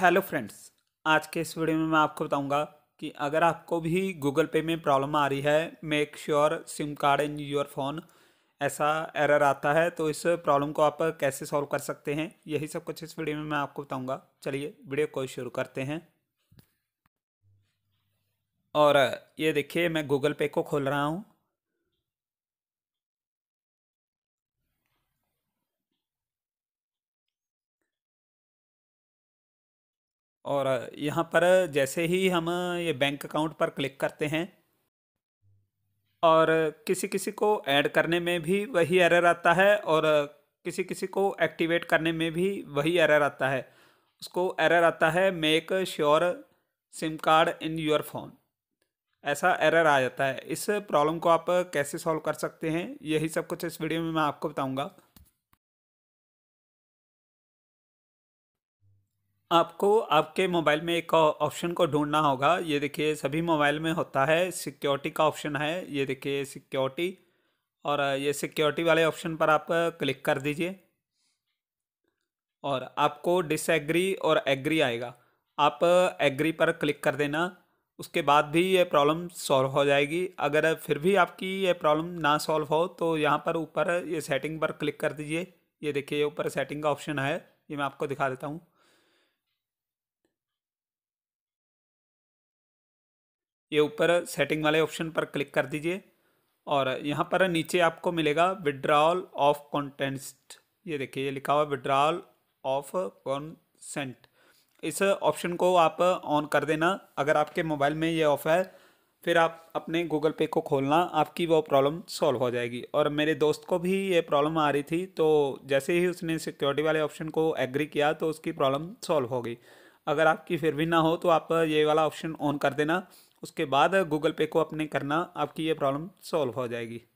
hello friends आज के इस वीडियो में मैं आपको बताऊंगा कि अगर आपको भी गूगल पे में प्रॉब्लम आ रही है make sure SIM card in your phone ऐसा एरर आता है तो इस प्रॉब्लम को आप कैसे सॉल्व कर सकते हैं यही सब कुछ इस वीडियो में मैं आपको बताऊंगा चलिए वीडियो को शुरू करते हैं और ये देखिए मैं गूगल पे को खोल रहा हूँ और यहाँ पर जैसे ही हम ये बैंक अकाउंट पर क्लिक करते हैं और किसी किसी को ऐड करने में भी वही एरर आता है और किसी किसी को एक्टिवेट करने में भी वही एरर आता है उसको एरर आता है make sure SIM card in your phone ऐसा एरर आ जाता है इस प्रॉब्लम को आप कैसे सॉल्व कर सकते हैं यही सब कुछ इस वीडियो में मैं आपको बताऊंगा आपको आपके मोबाइल में एक ऑप्शन को ढूंढना होगा ये देखिए सभी मोबाइल में होता है सिक्योरिटी का ऑप्शन है ये देखिए सिक्योरिटी और ये सिक्योरिटी वाले ऑप्शन पर आप क्लिक कर दीजिए और आपको डिसएग्री और एग्री आएगा आप एग्री पर क्लिक कर देना उसके बाद भी ये प्रॉब्लम सॉल्व हो जाएगी अगर फिर भी आपकी ये प्रॉब्लम ना सॉल्व हो तो यहाँ पर ऊपर ये सेटिंग पर क्लिक कर दीजिए ये देखिए ऊपर सेटिंग का ऑप्शन है ये मैं आपको दिखा देता हूँ ये ऊपर सेटिंग वाले ऑप्शन पर क्लिक कर दीजिए और यहाँ पर नीचे आपको मिलेगा विड्रॉल ऑफ कॉन्टेंट ये देखिए ये लिखा हुआ विड्रॉल ऑफ कॉन्सेंट इस ऑप्शन को आप ऑन कर देना अगर आपके मोबाइल में ये ऑफ है फिर आप अपने गूगल पे को खोलना आपकी वो प्रॉब्लम सॉल्व हो जाएगी और मेरे दोस्त को भी ये प्रॉब्लम आ रही थी तो जैसे ही उसने सिक्योरिटी वाले ऑप्शन को एग्री किया तो उसकी प्रॉब्लम सॉल्व हो गई अगर आपकी फिर भी ना हो तो आप ये वाला ऑप्शन ऑन कर देना उसके बाद गूगल पे को अपने करना आपकी ये प्रॉब्लम सॉल्व हो जाएगी